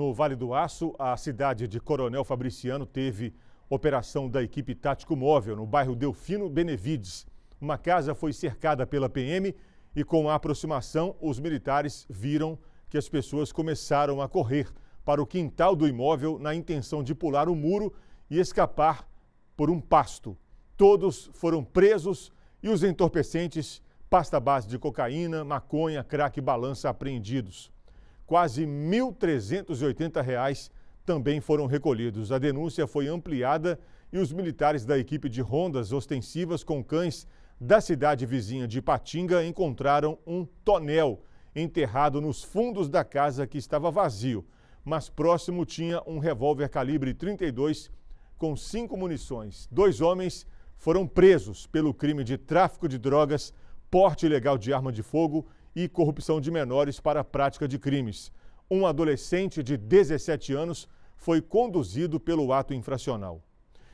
No Vale do Aço, a cidade de Coronel Fabriciano teve operação da equipe Tático Móvel no bairro Delfino Benevides. Uma casa foi cercada pela PM e, com a aproximação, os militares viram que as pessoas começaram a correr para o quintal do imóvel na intenção de pular o muro e escapar por um pasto. Todos foram presos e os entorpecentes, pasta base de cocaína, maconha, crack e balança apreendidos quase R$ 1.380 também foram recolhidos. A denúncia foi ampliada e os militares da equipe de rondas ostensivas com cães da cidade vizinha de Patinga encontraram um tonel enterrado nos fundos da casa que estava vazio, mas próximo tinha um revólver calibre 32 com cinco munições. Dois homens foram presos pelo crime de tráfico de drogas, porte ilegal de arma de fogo e corrupção de menores para a prática de crimes. Um adolescente de 17 anos foi conduzido pelo ato infracional.